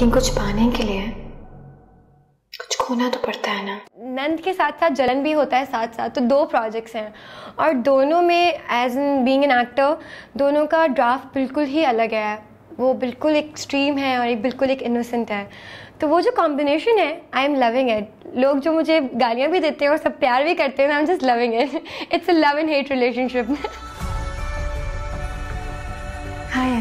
लेकिन कुछ पाने के लिए कुछ खोना तो पड़ता है ना नंद के साथ साथ जलन भी होता है साथ साथ तो दो प्रोजेक्ट्स हैं और दोनों में as an being an actor दोनों का ड्राफ्ट बिल्कुल ही अलग है वो बिल्कुल एक्सट्रीम है और एक बिल्कुल एक इनोसेंट है तो वो जो कॉम्बिनेशन है आई एम लविंग इट लोग जो मुझे गालियाँ भी देते हैं और सब प्यार भी करते हैं I am just loving it it's a love and hate relationship हाय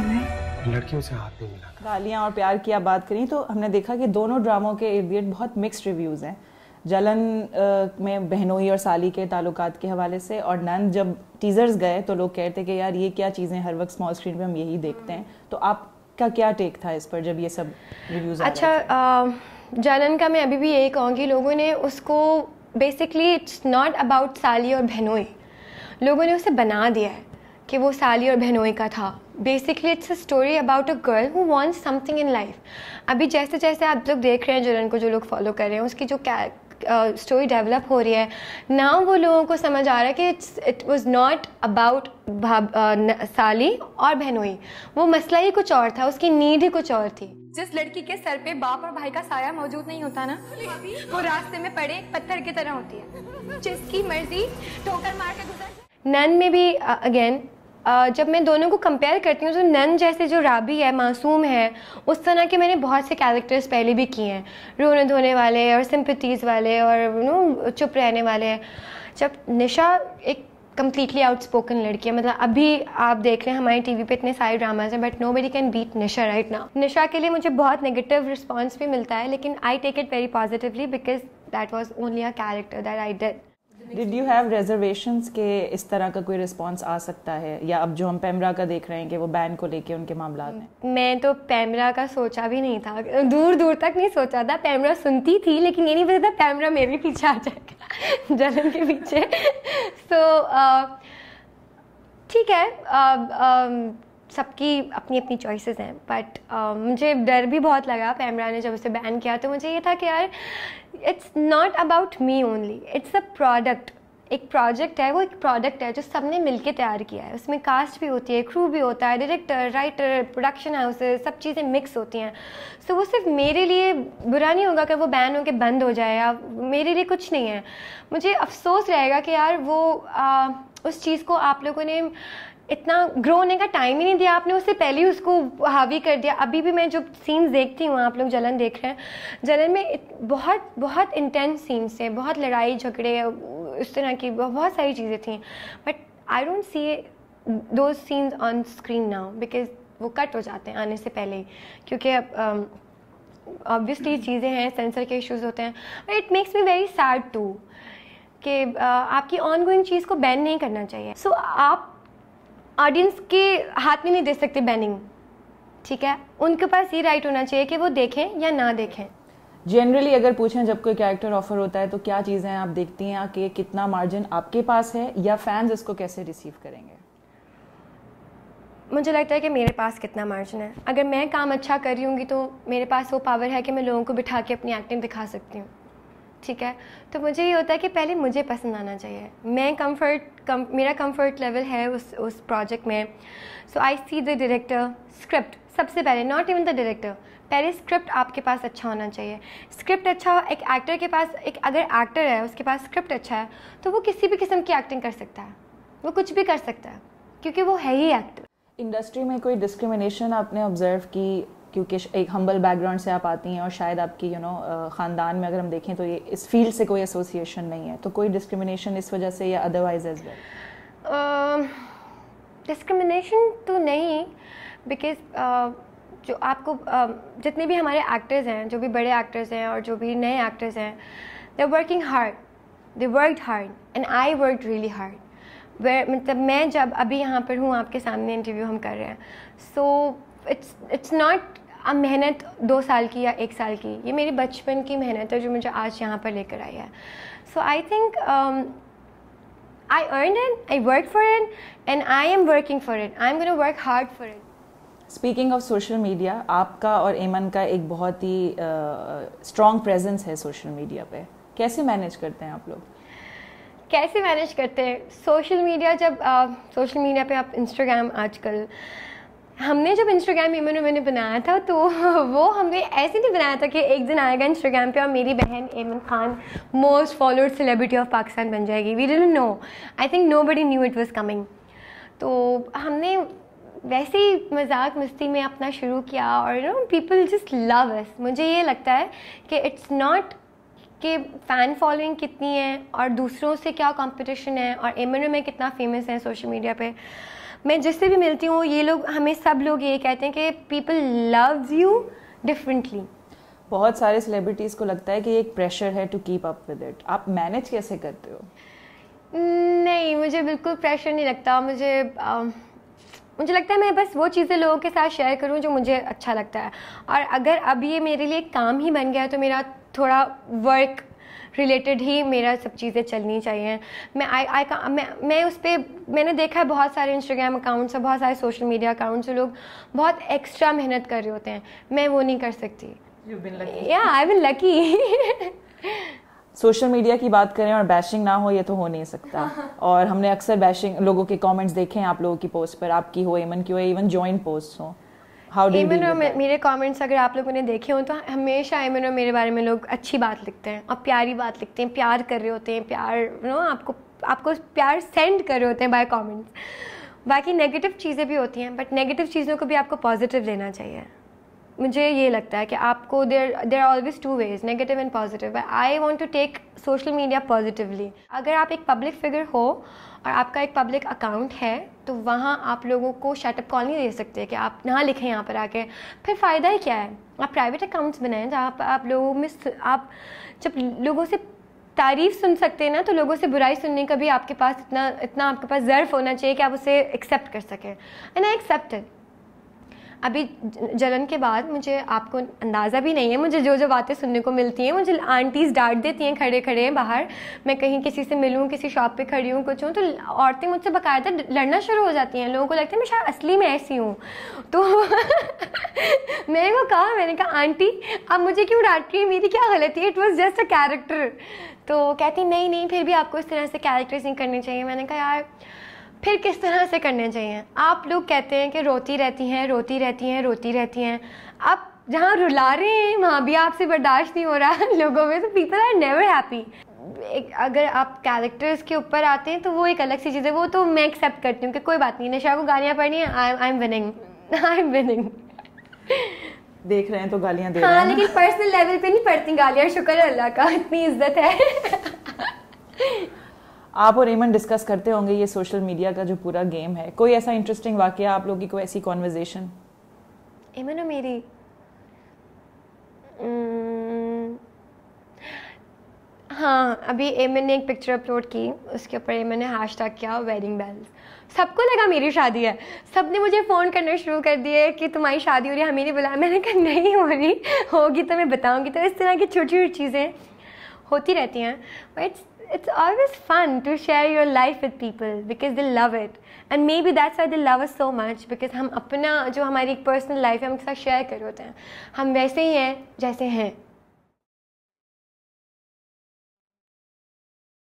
लड़कियों से हाथ नहीं मिला गालियाँ और प्यार की आप बात करें तो हमने देखा कि दोनों ड्रामों के इर्द गिर्द बहुत मिक्स रिव्यूज़ हैं जलन में बहनोई और साली के ताल्लुक के हवाले से और नंद जब टीज़र्स गए तो लोग कहते कि यार ये क्या चीज़ें हर वक्त स्मॉल स्क्रीन पे हम यही देखते हैं तो आपका क्या टेक था इस पर जब ये सब रिव्यूज़ अच्छा आ, जलन का मैं अभी भी यही कहूँगी लोगों ने उसको बेसिकली इट्स नॉट अबाउट साली और बहनोई लोगों ने उसे बना दिया है कि वो साली और बहनोई का था basically it's a story about a girl who want something in life अभी जैसे जैसे आप लोग देख रहे हैं जुलन को जो लोग फॉलो कर रहे हैं उसकी जो स्टोरी uh, डेवलप हो रही है ना वो लोगों को समझ आ रहा है कि it's it was not about साली और बहनोई वो मसला ही कुछ और था उसकी नीड ही कुछ और थी जिस लड़की के सर पे बाप और भाई का साया मौजूद नहीं होता ना वो रास्ते में पड़े पत्थर की तरह होती है जिसकी मर्जी ठोकर मार के गुजर नन में भी अगेन uh, जब मैं दोनों को कंपेयर करती हूँ तो नन जैसे जो राबी है मासूम है उस तरह के मैंने बहुत से कैरेक्टर्स पहले भी किए हैं रोने धोने वाले और सिम्पतीज़ वाले और नो चुप रहने वाले जब निशा एक कम्प्लीटली आउट स्पोकन लड़की है मतलब अभी आप देख रहे हैं हमारे टी वी पर इतने सारे ड्रामाज हैं but nobody can beat Nisha right now Nisha के लिए मुझे बहुत नेगेटिव रिस्पॉन्स भी मिलता है लेकिन I take it very positively because that was only a character that I dead did you have reservations के इस तरह का कोई रिस्पॉन्स आ सकता है या अब जो हम पैमरा का देख रहे हैं कि वो बैन को लेके उनके मामला में मैं तो पैमरा का सोचा भी नहीं था दूर दूर तक नहीं सोचा था पैमरा सुनती थी लेकिन ये नहीं पता था पैमरा मेरे पीछे आ जाएगा जलन के पीछे सो uh, ठीक है um, सबकी अपनी अपनी चॉइसेस हैं बट uh, मुझे डर भी बहुत लगा पैमरा ने जब उसे बैन किया तो मुझे ये था कि यार it's not about me only it's a product एक प्रोजेक्ट है वो एक प्रोडक्ट है जो सबने मिलके तैयार किया है उसमें कास्ट भी होती है क्रू भी होता है डायरेक्टर राइटर प्रोडक्शन हाउसेज सब चीज़ें मिक्स होती हैं सो so, वो सिर्फ मेरे लिए बुरा नहीं होगा कि वो बैन होकर बंद हो जाए या मेरे लिए कुछ नहीं है मुझे अफसोस रहेगा कि यार वो आ, uh, उस चीज़ को आप लोगों ने इतना ग्रो होने का टाइम ही नहीं दिया आपने उससे पहले ही उसको हावी कर दिया अभी भी मैं जो सीन्स देखती हूँ आप लोग जलन देख रहे हैं जलन में बहुत बहुत इंटेंस सीन्स थे बहुत लड़ाई झगड़े उस तरह की बहुत सारी चीज़ें थी बट आई डोंट सी दो scenes on screen now because वो कट हो जाते हैं आने से पहले ही क्योंकि ऑब्वियसली um, चीज़ें हैं सेंसर के इश्यूज होते हैं it makes me very sad too कि uh, आपकी ऑन गोइंग चीज़ को बैन नहीं करना चाहिए सो so, आप ऑडियंस के हाथ में नहीं दे सकते बैनिंग ठीक है उनके पास ये राइट होना चाहिए कि वो देखें या ना देखें जनरली अगर पूछें जब कोई कैरेक्टर ऑफर होता है तो क्या चीज़ें आप देखती हैं कि कितना मार्जिन आपके पास है या फैंस इसको कैसे रिसीव करेंगे मुझे लगता है कि मेरे पास कितना मार्जिन है अगर मैं काम अच्छा कर रही हूँगी तो मेरे पास वो पावर है कि मैं लोगों को बिठा के अपनी एक्टिंग दिखा सकती हूँ ठीक है तो मुझे ये होता है कि पहले मुझे पसंद आना चाहिए मैं कंफर्ट कम मेरा कंफर्ट लेवल है उस उस प्रोजेक्ट में so I see the director script सबसे पहले नॉट इवन द डायरेक्टर पहले स्क्रिप्ट आपके पास अच्छा होना चाहिए स्क्रिप्ट अच्छा एक एक्टर के पास एक अगर एक्टर है उसके पास स्क्रिप्ट अच्छा है तो वो किसी भी किस्म की एक्टिंग कर सकता है वो कुछ भी कर सकता है क्योंकि वो है ही एक्टर इंडस्ट्री में कोई डिस्क्रिमिनेशन आपने ऑब्जर्व की क्योंकि एक हम्बल बैकग्राउंड से आप आती हैं और शायद आपकी यू नो ख़ानदान में अगर हम देखें तो ये इस फील्ड से कोई एसोसिएशन नहीं है तो कोई डिस्क्रिमिनेशन इस वजह से या अदरवाइज एज वेल डिस्क्रिमिनेशन तो नहीं बिकॉज uh, जो आपको uh, जितने भी हमारे एक्टर्स हैं जो भी बड़े एक्टर्स हैं और जो भी नए एक्टर्स हैं they working hard they work hard and I work really hard where मतलब मैं जब अभी यहाँ पर हूँ आपके सामने इंटरव्यू हम कर रहे हैं सो इट्स इट्स नॉट अब मेहनत दो साल की या एक साल की ये मेरी बचपन की मेहनत है जो मुझे आज यहाँ पर लेकर आई है so I think I earned it, I worked for it, and I am working for it. I'm going to work hard for it. Speaking of social media आपका और एमन का एक बहुत ही स्ट्रॉन्ग uh, प्रेजेंस है सोशल मीडिया पे कैसे manage करते हैं आप लोग कैसे मैनेज करते हैं सोशल मीडिया जब सोशल uh, मीडिया पे आप इंस्टाग्राम आजकल uh, हमने जब इंस्टाग्राम इमन और मैंने बनाया था तो वो हमने ऐसे नहीं बनाया था कि एक दिन आएगा इंस्टाग्राम पे और मेरी बहन Aiman Khan most followed celebrity of Pakistan बन जाएगी we didn't know I think nobody knew it was coming तो हमने वैसे ही मजाक मस्ती में अपना शुरू किया और you know people just love us मुझे ये लगता है कि इट्स नॉट कि फ़ैन फॉलोइंग कितनी है और दूसरों से क्या कंपटीशन है और एमन में कितना फेमस है सोशल मीडिया पे मैं जिससे भी मिलती हूँ ये लोग हमें सब लोग ये कहते हैं कि पीपल लव यू डिफरेंटली बहुत सारे सेलिब्रिटीज़ को लगता है कि एक प्रेशर है to keep up with it आप मैनेज कैसे करते हो नहीं मुझे बिल्कुल प्रेशर नहीं लगता मुझे आ, मुझे लगता है मैं बस वो चीज़ें लोगों के साथ शेयर करूं जो मुझे अच्छा लगता है और अगर अब ये मेरे लिए काम ही बन गया है तो मेरा थोड़ा वर्क रिलेटेड ही मेरा सब चीज़ें चलनी चाहिए मैं आई आई मैं मैं उस पर मैंने देखा है बहुत सारे इंस्टाग्राम अकाउंट्स और बहुत सारे सोशल मीडिया अकाउंट्स लोग बहुत एक्स्ट्रा मेहनत कर रहे होते हैं मैं वो नहीं कर सकती या I will lucky social media की बात करें और बैशिंग ना हो ये तो हो नहीं सकता और हमने अक्सर बैशिंग लोगों के कमेंट्स देखे हैं आप लोगों की पोस्ट पर आपकी हो इवन की हो इवन ज्वाइंट पोस्ट हो और मेरे कमेंट्स अगर आप लोगों ने देखे हो तो हमेशा एमिन और मेरे बारे में लोग अच्छी बात लिखते हैं और प्यारी बात लिखते हैं प्यार कर रहे होते हैं प्यार नो आपको आपको प्यार सेंड कर रहे होते हैं बाय कमेंट्स बाकी नेगेटिव चीज़ें भी होती हैं बट नेगेटिव चीज़ों को भी आपको पॉजिटिव लेना चाहिए मुझे ये लगता है कि आपको there there are always two ways negative and positive I want to take social media positively अगर आप एक पब्लिक फिगर हो और आपका एक पब्लिक अकाउंट है तो वहाँ आप लोगों को शटअप कॉल नहीं दे सकते कि आप ना लिखें यहाँ पर आके फिर फ़ायदा ही क्या है आप प्राइवेट अकाउंट्स बनाएं जहाँ आप, आप लोगों में आप जब लोगों से तारीफ सुन सकते हैं ना तो लोगों से बुराई सुनने का भी आपके पास इतना इतना आपके पास ज़र्फ होना चाहिए कि आप उसे एक्सेप्ट कर सकें एंड आई एक्सेप्टेड अभी जलन के बाद मुझे आपको अंदाज़ा भी नहीं है मुझे जो जो बातें सुनने को मिलती हैं मुझे आंटीज़ डांट देती हैं खड़े खड़े बाहर मैं कहीं किसी से मिलूँ किसी शॉप पे खड़ी हूँ कुछ हूँ तो औरतें मुझसे बकायदा लड़ना शुरू हो जाती हैं लोगों को लगता है मैं शायद असली में ऐसी हूँ तो मैंने वो कहा मैंने कहा आंटी अब मुझे क्यों डांट रही है मेरी क्या गलती है it was just a character तो कहती नहीं नहीं फिर भी आपको इस तरह से कैरेक्टर्स नहीं करनी चाहिए मैंने कहा यार फिर किस तरह से करने चाहिए आप लोग कहते हैं कि रोती रहती हैं रोती रहती हैं रोती रहती हैं आप जहाँ रुला रहे हैं वहाँ भी आपसे बर्दाश्त नहीं हो रहा है लोगों में तो पीपल आर नेवर हैप्पी एक अगर आप कैरेक्टर्स के ऊपर आते हैं तो वो एक अलग सी चीज़ है वो तो मैं एक्सेप्ट करती हूँ कि कोई बात नहीं नशा को गालियाँ पढ़नी है I am winning I am winning देख रहे हैं तो गालियाँ दे हाँ, लेकिन पर्सनल लेवल पे नहीं पढ़ती गालियाँ शुक्र अल्लाह का इतनी इज्जत है आप और एमन डिस्कस करते होंगे ये सोशल मीडिया का जो पूरा गेम है कोई ऐसा इंटरेस्टिंग वाक्य आप लोगों की कोई ऐसी कॉन्वर्जेशन एमन और मेरी hmm. हाँ अभी एमन ने एक पिक्चर अपलोड की उसके ऊपर एमन ने हैश टैग किया वेडिंग बेल्स सबको लगा मेरी शादी है सब ने मुझे फ़ोन करना शुरू कर दिए कि तुम्हारी शादी हो रही है हमें नहीं बुलाया मैंने कहा नहीं हो रही होगी तो मैं बताऊँगी तो इस तरह की छोटी छोटी चीज़ें होती रहती हैं but it's always fun to share your life with people because they love it and maybe that's why they love us so much because हम अपना जो हमारी एक personal life है हम उनके साथ शेयर कर होते हैं हम वैसे ही हैं जैसे हैं